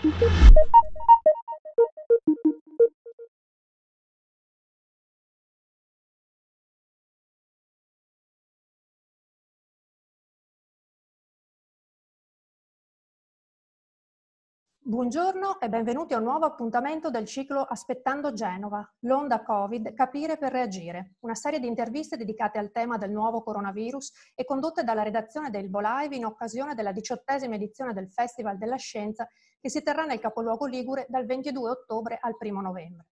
Thank you. Buongiorno e benvenuti a un nuovo appuntamento del ciclo Aspettando Genova, l'onda Covid, capire per reagire, una serie di interviste dedicate al tema del nuovo coronavirus e condotte dalla redazione del Bolive in occasione della diciottesima edizione del Festival della Scienza che si terrà nel capoluogo Ligure dal 22 ottobre al 1 novembre.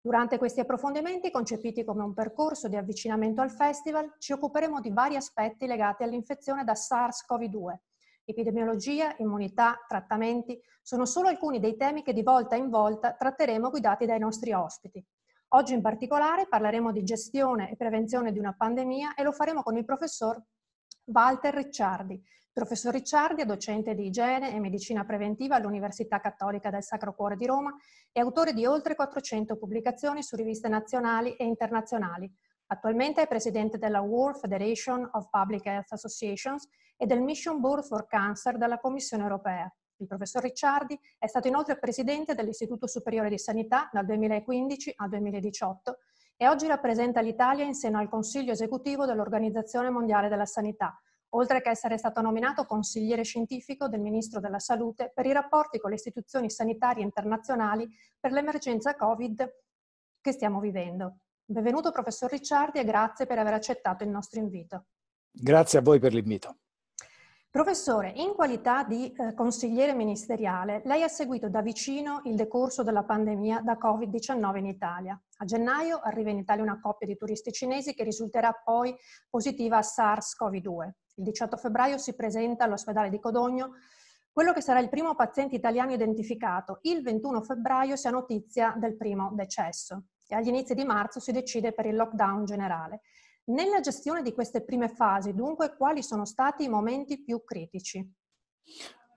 Durante questi approfondimenti, concepiti come un percorso di avvicinamento al festival, ci occuperemo di vari aspetti legati all'infezione da SARS-CoV-2, Epidemiologia, immunità, trattamenti sono solo alcuni dei temi che di volta in volta tratteremo guidati dai nostri ospiti. Oggi in particolare parleremo di gestione e prevenzione di una pandemia e lo faremo con il professor Walter Ricciardi. Il professor Ricciardi è docente di igiene e medicina preventiva all'Università Cattolica del Sacro Cuore di Roma e autore di oltre 400 pubblicazioni su riviste nazionali e internazionali. Attualmente è presidente della World Federation of Public Health Associations e del Mission Board for Cancer della Commissione europea. Il professor Ricciardi è stato inoltre presidente dell'Istituto Superiore di Sanità dal 2015 al 2018 e oggi rappresenta l'Italia in seno al Consiglio esecutivo dell'Organizzazione Mondiale della Sanità, oltre che essere stato nominato consigliere scientifico del Ministro della Salute per i rapporti con le istituzioni sanitarie internazionali per l'emergenza Covid che stiamo vivendo. Benvenuto professor Ricciardi e grazie per aver accettato il nostro invito. Grazie a voi per l'invito. Professore, in qualità di eh, consigliere ministeriale, lei ha seguito da vicino il decorso della pandemia da Covid-19 in Italia. A gennaio arriva in Italia una coppia di turisti cinesi che risulterà poi positiva a SARS-CoV-2. Il 18 febbraio si presenta all'ospedale di Codogno quello che sarà il primo paziente italiano identificato. Il 21 febbraio si ha notizia del primo decesso e agli inizi di marzo si decide per il lockdown generale. Nella gestione di queste prime fasi, dunque, quali sono stati i momenti più critici?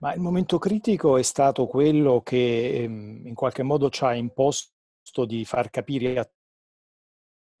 Ma il momento critico è stato quello che ehm, in qualche modo ci ha imposto di far capire a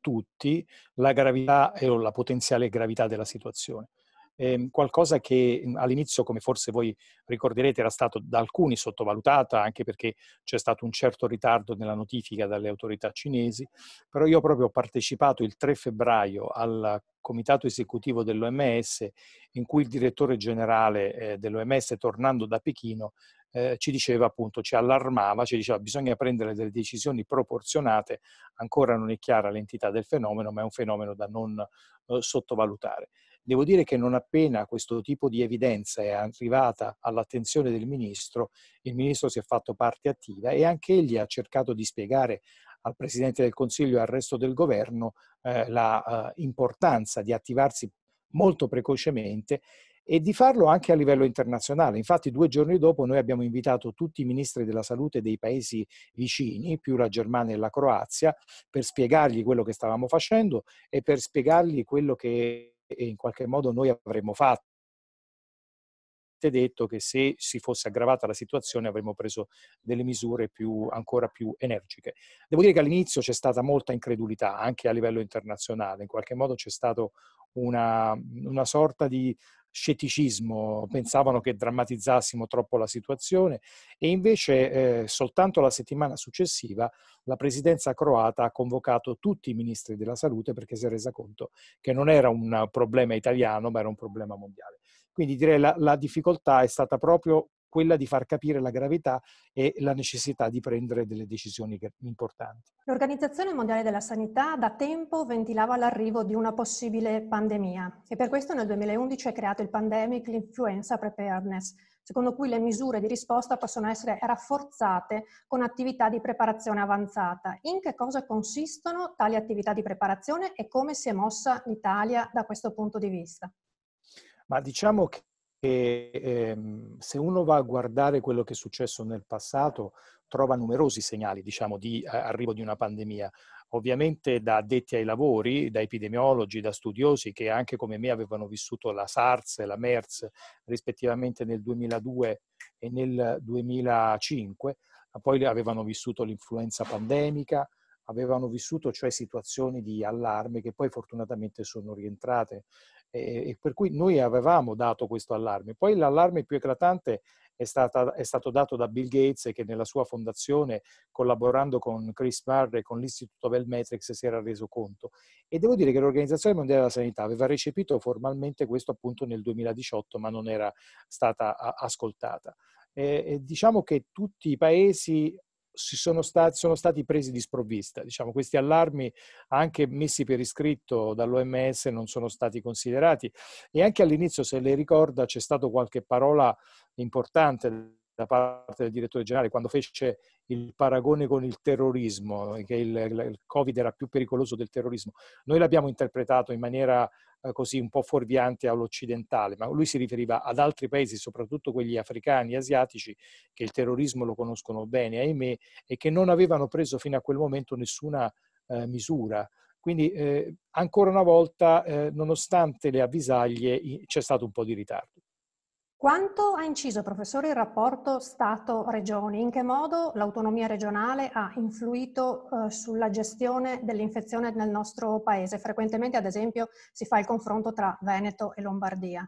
tutti la gravità e la potenziale gravità della situazione. Ehm, qualcosa che mhmm, all'inizio, come forse voi ricorderete, era stato da alcuni sottovalutata, anche perché c'è stato un certo ritardo nella notifica dalle autorità cinesi, però io proprio ho partecipato il 3 febbraio al comitato esecutivo dell'OMS in cui il direttore generale eh, dell'OMS, tornando da Pechino, eh, ci diceva appunto, ci allarmava, ci diceva bisogna prendere delle decisioni proporzionate, ancora non è chiara l'entità del fenomeno, ma è un fenomeno da non eh, sottovalutare. Devo dire che non appena questo tipo di evidenza è arrivata all'attenzione del ministro, il ministro si è fatto parte attiva e anche egli ha cercato di spiegare al Presidente del Consiglio e al resto del governo eh, l'importanza eh, di attivarsi molto precocemente e di farlo anche a livello internazionale. Infatti due giorni dopo noi abbiamo invitato tutti i ministri della salute dei paesi vicini, più la Germania e la Croazia, per spiegargli quello che stavamo facendo e per spiegargli quello che e in qualche modo noi avremmo fatto detto che se si fosse aggravata la situazione avremmo preso delle misure più, ancora più energiche. Devo dire che all'inizio c'è stata molta incredulità anche a livello internazionale, in qualche modo c'è stata una, una sorta di scetticismo, pensavano che drammatizzassimo troppo la situazione e invece eh, soltanto la settimana successiva la presidenza croata ha convocato tutti i ministri della salute perché si è resa conto che non era un problema italiano ma era un problema mondiale. Quindi direi la, la difficoltà è stata proprio quella di far capire la gravità e la necessità di prendere delle decisioni importanti. L'Organizzazione Mondiale della Sanità da tempo ventilava l'arrivo di una possibile pandemia e per questo nel 2011 è creato il Pandemic Influenza Preparedness, secondo cui le misure di risposta possono essere rafforzate con attività di preparazione avanzata. In che cosa consistono tali attività di preparazione e come si è mossa l'Italia da questo punto di vista? Ma diciamo che e ehm, se uno va a guardare quello che è successo nel passato, trova numerosi segnali, diciamo, di eh, arrivo di una pandemia. Ovviamente da addetti ai lavori, da epidemiologi, da studiosi che anche come me avevano vissuto la SARS e la MERS rispettivamente nel 2002 e nel 2005, poi avevano vissuto l'influenza pandemica, avevano vissuto, cioè situazioni di allarme che poi fortunatamente sono rientrate e, e per cui noi avevamo dato questo allarme. Poi l'allarme più eclatante è, stata, è, stato dato da Bill Gates che nella sua fondazione, collaborando con Chris Murray e con l'Istituto Bell si era reso conto. E devo dire che l'Organizzazione Mondiale della Sanità aveva recepito formalmente questo appunto nel 2018, ma non era stata ascoltata. Eh, diciamo che tutti i paesi sono stati, sono, stati presi di sprovvista. Diciamo, questi allarmi, anche messi per iscritto dall'OMS, non sono stati considerati. E anche all'inizio, se le ricorda, c'è stata qualche parola importante da parte del direttore generale quando fece il paragone con il terrorismo, che il, il Covid era più pericoloso del terrorismo. Noi l'abbiamo interpretato in maniera eh, così un po' fuorviante all'occidentale, ma lui si riferiva ad altri paesi, soprattutto quelli africani, asiatici, che il terrorismo lo conoscono bene, ahimè, e che non avevano preso fino a quel momento nessuna eh, misura. Quindi eh, ancora una volta, eh, nonostante le avvisaglie, c'è stato un po' di ritardo. Quanto ha inciso, professore, il rapporto Stato-Regioni? In che modo l'autonomia regionale ha influito eh, sulla gestione dell'infezione nel nostro paese? Frequentemente, ad esempio, si fa il confronto tra Veneto e Lombardia.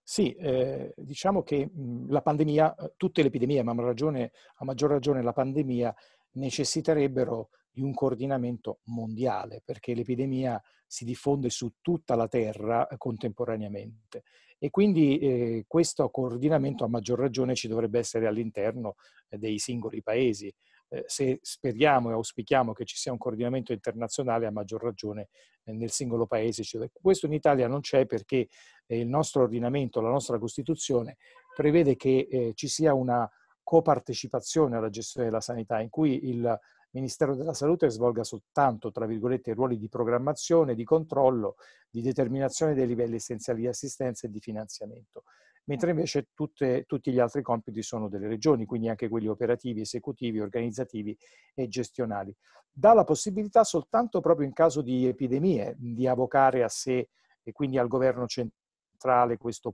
Sì, eh, diciamo che mh, la pandemia, eh, tutte le epidemie, ma a, a maggior ragione la pandemia, necessiterebbero di un coordinamento mondiale, perché l'epidemia si diffonde su tutta la Terra eh, contemporaneamente. E quindi eh, questo coordinamento a maggior ragione ci dovrebbe essere all'interno eh, dei singoli paesi. Eh, se speriamo e auspichiamo che ci sia un coordinamento internazionale, a maggior ragione eh, nel singolo paese. Questo in Italia non c'è perché eh, il nostro ordinamento, la nostra Costituzione prevede che ci sia una copartecipazione alla gestione della sanità, in cui il Ministero della Salute svolga soltanto, tra virgolette, ruoli di programmazione, di controllo, di determinazione dei livelli essenziali di assistenza e di finanziamento, mentre ecco. invece tutte, tutti gli altri compiti sono delle regioni, quindi anche quelli operativi, esecutivi, organizzativi e gestionali. Dà la possibilità soltanto proprio in caso di epidemie di avvocare a sé e quindi al governo centrale questo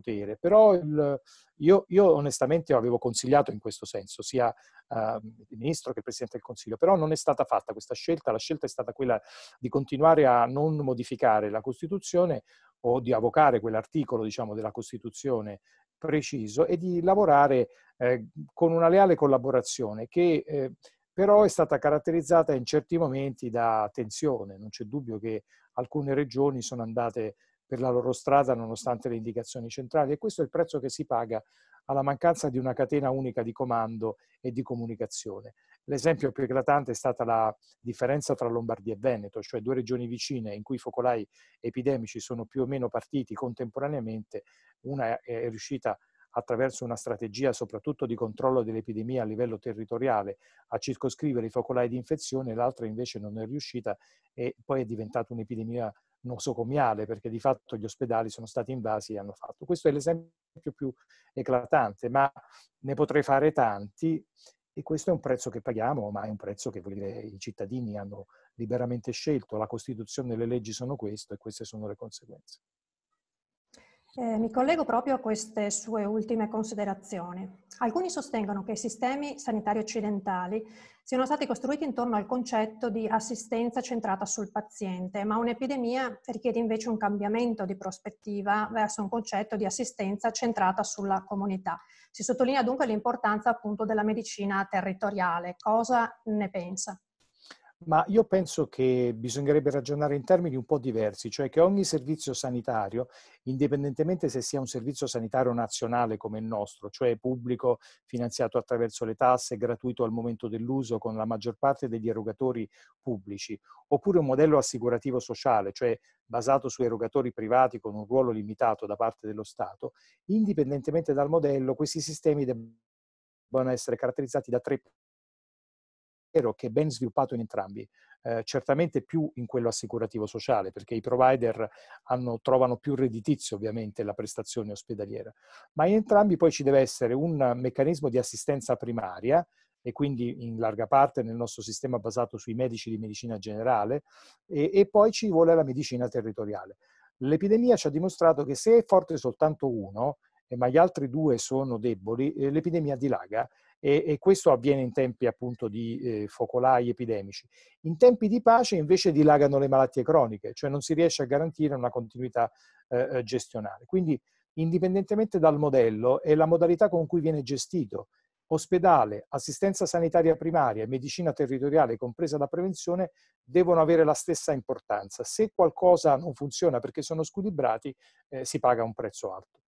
potere, però il, io, io, onestamente avevo consigliato in questo senso sia uh, il Ministro che il Presidente del Consiglio, però non è stata fatta questa scelta, la scelta è stata quella di continuare a non modificare la Costituzione o di avocare quell'articolo diciamo, della Costituzione preciso e di lavorare eh, con una leale collaborazione che eh, però è stata caratterizzata in certi momenti da tensione, non c'è dubbio che alcune regioni sono andate per la loro strada nonostante le indicazioni centrali e questo è il prezzo che si paga alla mancanza di una catena unica di comando e di comunicazione. L'esempio più eclatante è stata la differenza tra Lombardia e Veneto, cioè due regioni vicine in cui i focolai epidemici sono più o meno partiti contemporaneamente, una è riuscita attraverso una strategia soprattutto di controllo dell'epidemia a livello territoriale a circoscrivere i focolai di infezione, l'altra invece non è riuscita e poi è diventata un'epidemia nosocomiale, perché di fatto gli ospedali sono stati invasi e hanno fatto. Questo è l'esempio più eclatante, ma ne potrei fare tanti e questo è un prezzo che paghiamo, ma è un prezzo che dire, i cittadini hanno liberamente scelto, la Costituzione e le leggi sono questo e queste sono le conseguenze. Eh, mi collego proprio a queste sue ultime considerazioni. Alcuni sostengono che i sistemi sanitari occidentali siano stati costruiti intorno al concetto di assistenza centrata sul paziente, ma un'epidemia richiede invece un cambiamento di prospettiva verso un concetto di assistenza centrata sulla comunità. Si sottolinea dunque l'importanza appunto della medicina territoriale. Cosa ne pensa? Ma io penso che bisognerebbe ragionare in termini un po' diversi, cioè che ogni servizio sanitario, indipendentemente se sia un servizio sanitario nazionale come il nostro, cioè pubblico, finanziato attraverso le tasse, gratuito al momento dell'uso con la maggior parte degli erogatori pubblici, oppure un modello assicurativo sociale, cioè basato su erogatori privati con un ruolo limitato da parte dello Stato, indipendentemente dal modello, questi sistemi debbano essere caratterizzati da tre vero che è ben sviluppato in entrambi, eh, certamente più in quello assicurativo sociale, perché i provider hanno, trovano più redditizio ovviamente la prestazione ospedaliera, ma in entrambi poi ci deve essere un meccanismo di assistenza primaria e quindi in larga parte nel nostro sistema basato sui medici di medicina generale e, e poi ci vuole la medicina territoriale. L'epidemia ci ha dimostrato che se è forte soltanto uno, ma gli altri due sono deboli, eh, l'epidemia dilaga e, e questo avviene in tempi appunto di eh, focolai epidemici. In tempi di pace invece dilagano le malattie croniche, cioè non si riesce a garantire una continuità eh, eh gestionale. Quindi indipendentemente dal modello e la modalità con cui viene gestito ospedale, assistenza sanitaria primaria e medicina territoriale, compresa la prevenzione, devono avere la stessa importanza. Se qualcosa non funziona perché sono squilibrati, eh, si paga un prezzo alto.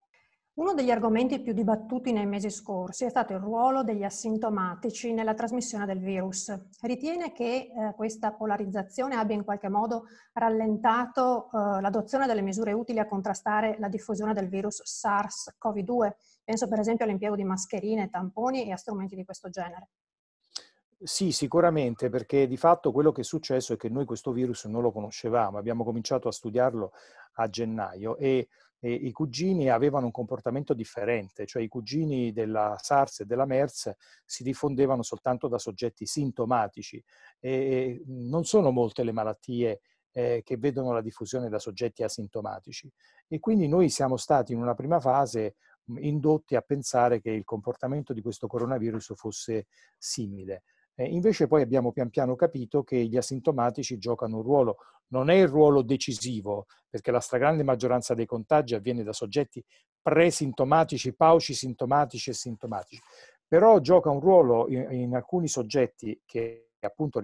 Uno degli argomenti più dibattuti nei mesi scorsi è stato il ruolo degli asintomatici nella trasmissione del virus. Ritiene che eh, questa polarizzazione abbia in qualche modo rallentato eh, l'adozione delle misure utili a contrastare la diffusione del virus SARS-CoV-2? Penso per esempio all'impiego di mascherine, tamponi e a strumenti di questo genere. Sì, sicuramente, perché di fatto quello che è successo è che noi questo virus non lo conoscevamo, abbiamo cominciato a studiarlo a gennaio e e i cugini avevano un comportamento differente, cioè i cugini della SARS e della MERS si diffondevano soltanto da soggetti sintomatici e mhmm, non sono molte le malattie eh, che vedono la diffusione da soggetti asintomatici e quindi noi siamo stati in una prima fase mhmm, indotti a pensare che il comportamento di questo coronavirus fosse simile. Eh, invece poi abbiamo pian piano capito che gli asintomatici giocano un ruolo, non è il ruolo decisivo, perché la stragrande maggioranza dei contagi avviene da soggetti presintomatici, paucisintomatici e sintomatici, però gioca un ruolo in, in alcuni soggetti che appunto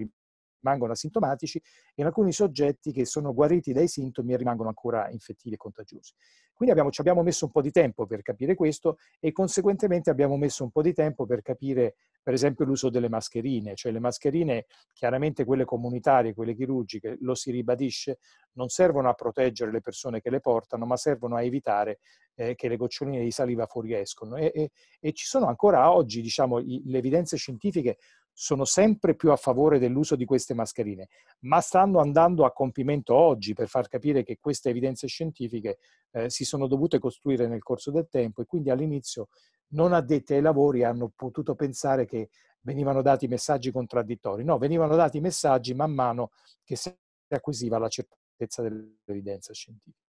rimangono asintomatici e in alcuni soggetti che sono guariti dai sintomi e rimangono ancora infettivi e contagiosi. Quindi abbiamo, ci abbiamo messo un po' di tempo per capire questo e conseguentemente abbiamo messo un po' di tempo per capire per esempio l'uso delle mascherine, cioè le mascherine, chiaramente quelle comunitarie, quelle chirurgiche, lo si ribadisce, non servono a proteggere le persone che le portano, ma servono a evitare eh, che le goccioline di saliva fuoriescono. E, e, e, ci sono ancora oggi, diciamo, i, le evidenze scientifiche sono sempre più a favore dell'uso di queste mascherine, ma stanno andando a compimento oggi per far capire che queste evidenze scientifiche eh, si sono dovute costruire nel corso del tempo e quindi all'inizio non addette ai lavori hanno potuto pensare che venivano dati messaggi contraddittori. No, venivano dati messaggi man mano che si acquisiva la certezza dell'evidenza scientifica.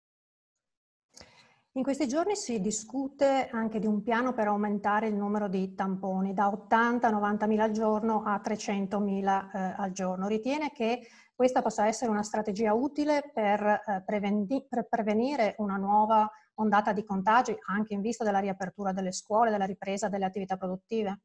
In questi giorni si discute anche di un piano per aumentare il numero di tamponi da 80-90 mila al giorno a 300 mila eh, al giorno. Ritiene che questa possa essere una strategia utile per, eh, preveni- per, prevenire una nuova ondata di contagi anche in vista della riapertura delle scuole, della ripresa delle attività produttive?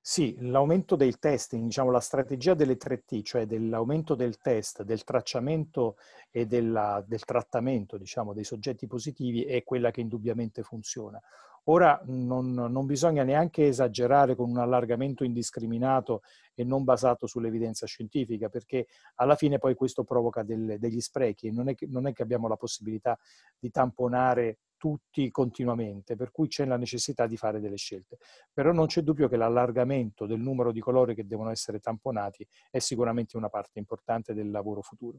Sì, l'aumento del testing, diciamo la strategia delle 3T, cioè dell'aumento del test, del tracciamento e della, del trattamento diciamo, dei soggetti positivi è quella che indubbiamente funziona. Ora non, non, bisogna neanche esagerare con un allargamento indiscriminato e non basato sull'evidenza scientifica, perché alla fine poi questo provoca delle, degli sprechi e non è, che, non è, che, abbiamo la possibilità di tamponare tutti continuamente, per cui c'è la necessità di fare delle scelte. Però non c'è dubbio che l'allargamento del numero di colori che devono essere tamponati è sicuramente una parte importante del lavoro futuro.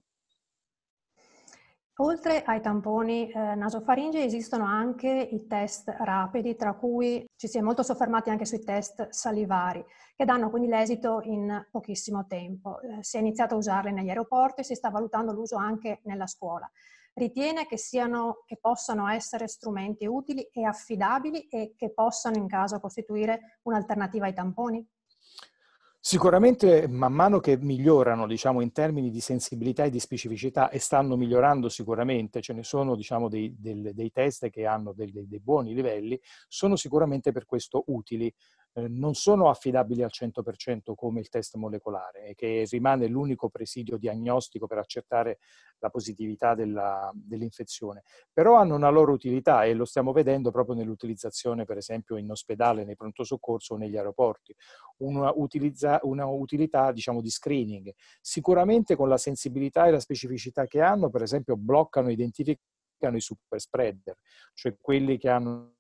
Oltre ai tamponi eh, nasofaringe esistono anche i test rapidi, tra cui ci si è molto soffermati anche sui test salivari, che danno quindi l'esito in pochissimo tempo. Eh, si è iniziato a usarli negli aeroporti e si sta valutando l'uso anche nella scuola ritiene che, siano, che possano essere strumenti utili e affidabili e che possano in caso costituire un'alternativa ai tamponi? Sicuramente man mano che migliorano diciamo, in termini di sensibilità e di specificità e stanno migliorando sicuramente, ce ne sono diciamo, dei, del, dei, test che hanno dei, dei, buoni livelli, sono sicuramente per questo utili. Eh, non sono affidabili al 100% come il test molecolare, che rimane l'unico presidio diagnostico per accertare la positività della, dell'infezione, però hanno una loro utilità e lo stiamo vedendo proprio nell'utilizzazione, per esempio, in ospedale, nei pronto soccorso o negli aeroporti. Una, utilizza, una utilità, diciamo, di screening. Sicuramente con la sensibilità e la specificità che hanno, per esempio, bloccano, identificano i super spreader, cioè quelli che hanno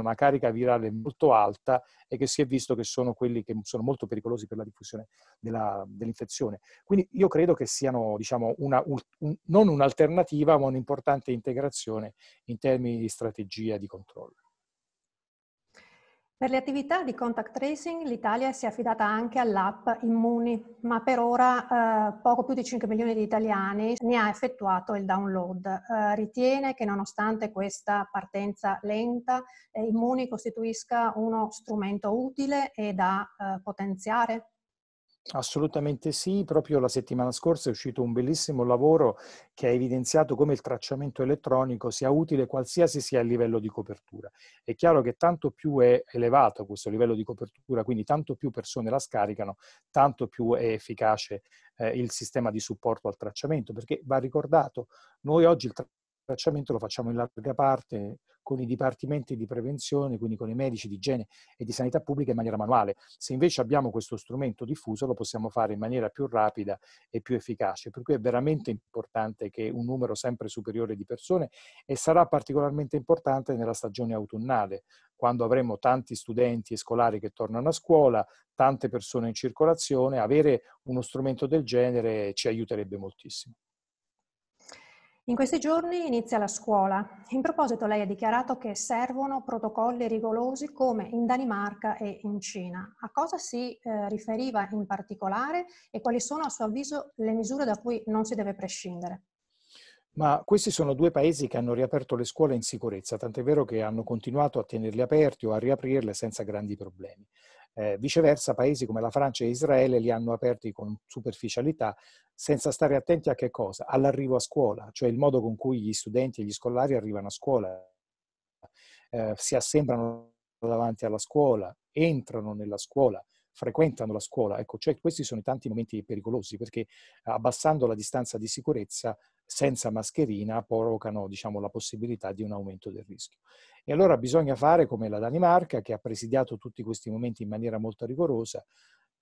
una carica virale molto alta e che si è visto che sono quelli che sono molto pericolosi per la diffusione della, dell'infezione. Quindi io credo che siano diciamo, una, un, non un'alternativa ma un'importante integrazione in termini di strategia di controllo. Per le attività di contact tracing l'Italia si è affidata anche all'app Immuni, ma per ora eh, poco più di 5 milioni di italiani ne ha effettuato il download. Eh, ritiene che nonostante questa partenza lenta, eh, Immuni costituisca uno strumento utile e da eh, potenziare? Assolutamente sì, proprio la settimana scorsa è uscito un bellissimo lavoro che ha evidenziato come il tracciamento elettronico sia utile qualsiasi sia il livello di copertura. È chiaro che tanto più è elevato questo livello di copertura, quindi tanto più persone la scaricano, tanto più è efficace eh, il sistema di supporto al tracciamento, perché va ricordato, noi oggi il tracciamento tracciamento lo facciamo in larga parte con i dipartimenti di prevenzione, quindi con i medici di igiene e di sanità pubblica in maniera manuale. Se invece abbiamo questo strumento diffuso lo possiamo fare in maniera più rapida e più efficace, per cui è veramente importante che un numero sempre superiore di persone e sarà particolarmente importante nella stagione autunnale, quando avremo tanti studenti e scolari che tornano a scuola, tante persone in circolazione, avere uno strumento del genere ci aiuterebbe moltissimo. In questi giorni inizia la scuola. In proposito lei ha dichiarato che servono protocolli rigorosi come in Danimarca e in Cina. A cosa si eh, riferiva in particolare e quali sono a suo avviso le misure da cui non si deve prescindere? Ma questi sono due paesi che hanno riaperto le scuole in sicurezza, tant'è vero che hanno continuato a tenerle aperte o a riaprirle senza grandi problemi. Eh, viceversa, paesi come la Francia e Israele li hanno aperti con superficialità senza stare attenti a che cosa? All'arrivo a scuola, cioè il modo con cui gli studenti e gli scolari arrivano a scuola, eh, si assembrano davanti alla scuola, entrano nella scuola, frequentano la scuola. Ecco, cioè, questi sono i tanti momenti pericolosi perché eh, abbassando la distanza di sicurezza senza mascherina provocano diciamo, la possibilità di un aumento del rischio. E allora bisogna fare come la Danimarca, che ha presidiato tutti questi momenti in maniera molto rigorosa,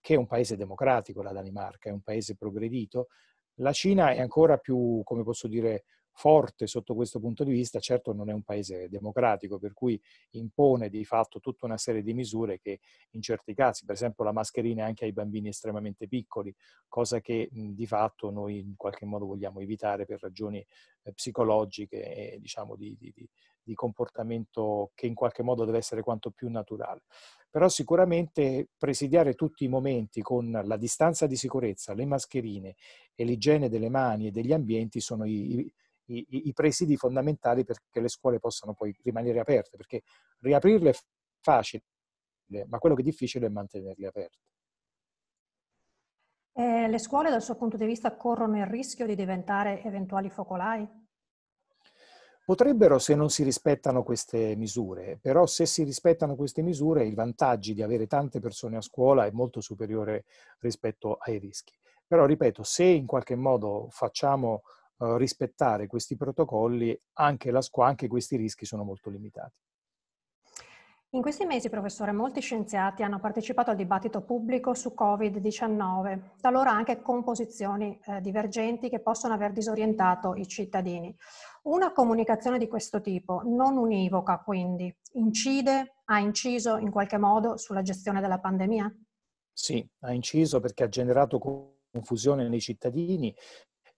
che è un paese democratico la Danimarca, è un paese progredito. La Cina è ancora più, come posso dire, forte sotto questo punto di vista, certo non è un paese democratico, per cui impone di fatto tutta una serie di misure che in certi casi, per esempio la mascherina anche ai bambini estremamente piccoli, cosa che di fatto noi in qualche modo vogliamo evitare per ragioni eh, psicologiche e diciamo di, di, di di comportamento che in qualche modo deve essere quanto più naturale. Però sicuramente presidiare tutti i momenti con la distanza di sicurezza, le mascherine e l'igiene delle mani e degli ambienti sono i, i, i presidi fondamentali perché le scuole possano poi rimanere aperte, perché riaprirle è facile, ma quello che è difficile è mantenerle aperte. E le scuole dal suo punto di vista corrono il rischio di diventare eventuali focolai? Potrebbero se non si rispettano queste misure, però se si rispettano queste misure il vantaggio di avere tante persone a scuola è molto superiore rispetto ai rischi. Però ripeto, se in qualche modo facciamo Uhm, rispettare questi protocolli, anche, la, anche questi rischi sono molto limitati. In questi mesi, professore, molti scienziati hanno partecipato al dibattito pubblico su Covid-19, talora anche con posizioni eh, divergenti che possono aver disorientato i cittadini. Una comunicazione di questo tipo, non univoca quindi, incide, ha inciso in qualche modo sulla gestione della pandemia? Sì, ha inciso perché ha generato confusione nei cittadini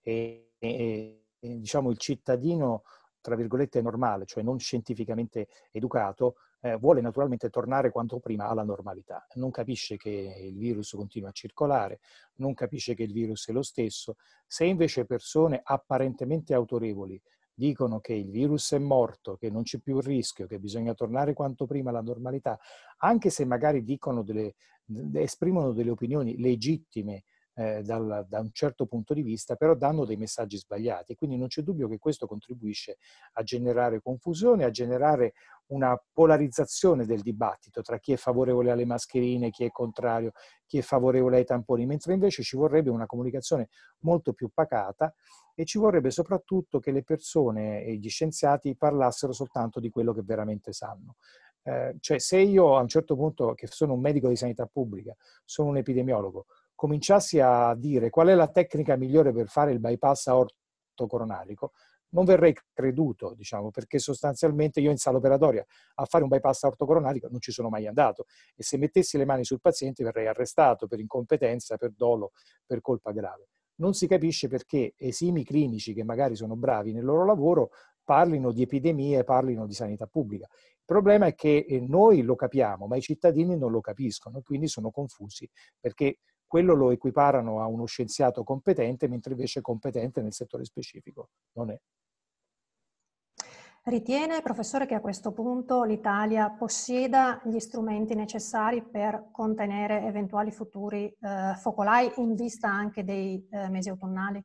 e e, e, diciamo, il cittadino, tra virgolette, normale, cioè non scientificamente educato, eh, vuole naturalmente tornare quanto prima alla normalità. Non capisce che il virus continua a circolare, non capisce che il virus è lo stesso. Se invece persone apparentemente autorevoli dicono che il virus è morto, che non c'è più il rischio, che bisogna tornare quanto prima alla normalità, anche se magari delle, esprimono delle opinioni legittime eh, dal, da un certo punto di vista, però danno dei messaggi sbagliati. Quindi non c'è dubbio che questo contribuisce a generare confusione, a generare una polarizzazione del dibattito tra chi è favorevole alle mascherine, chi è contrario, chi è favorevole ai tamponi, mentre invece ci vorrebbe una comunicazione molto più pacata e ci vorrebbe soprattutto che le persone e gli scienziati parlassero soltanto di quello che veramente sanno. Eh, cioè se io a un certo punto, che sono un medico di sanità pubblica, sono un epidemiologo, cominciassi a dire qual è la tecnica migliore per fare il bypass aorto coronarico, non verrei creduto, diciamo, perché sostanzialmente io in sala operatoria a fare un bypass aorto coronarico non ci sono mai andato e se mettessi le mani sul paziente verrei arrestato per incompetenza, per dolo, per colpa grave. Non si capisce perché esimi clinici che magari sono bravi nel loro lavoro parlino di epidemie, parlino di sanità pubblica. Il problema è che eh, noi lo capiamo, ma i cittadini non lo capiscono, quindi sono confusi perché quello lo equiparano a uno scienziato competente, mentre invece competente nel settore specifico non è. Ritiene, professore, che a questo punto l'Italia possieda gli strumenti necessari per contenere eventuali futuri eh, focolai in vista anche dei eh, mesi autunnali?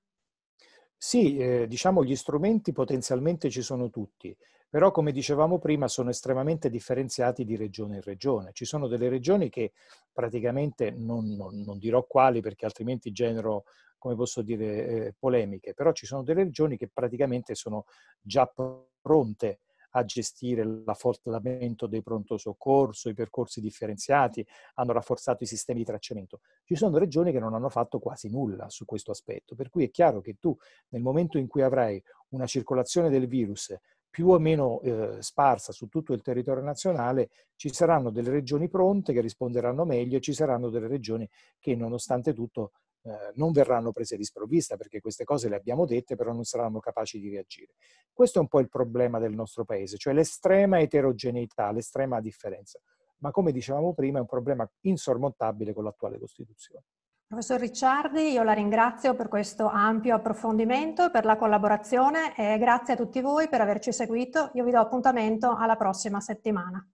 Sì, eh, diciamo gli strumenti potenzialmente ci sono tutti però come dicevamo prima sono estremamente differenziati di regione in regione. Ci sono delle regioni che praticamente, non, non, non dirò quali perché altrimenti genero, come posso dire, eh, polemiche, però ci sono delle regioni che praticamente sono già pronte a gestire l'affollamento dei pronto soccorso, i percorsi differenziati, hanno rafforzato i sistemi di tracciamento. Ci sono regioni che non hanno fatto quasi nulla su questo aspetto, per cui è chiaro che tu nel momento in cui avrai una circolazione del virus più o meno eh, sparsa su tutto il territorio nazionale, ci saranno delle regioni pronte che risponderanno meglio e ci saranno delle regioni che nonostante tutto eh, non verranno prese di sprovvista perché queste cose le abbiamo dette però non saranno capaci di reagire. Questo è un po' il problema del nostro paese, cioè l'estrema eterogeneità, l'estrema differenza, ma come dicevamo prima è un problema insormontabile con l'attuale Costituzione. Professor Ricciardi, io la ringrazio per questo ampio approfondimento, per la collaborazione e grazie a tutti voi per averci seguito. Io vi do appuntamento alla prossima settimana.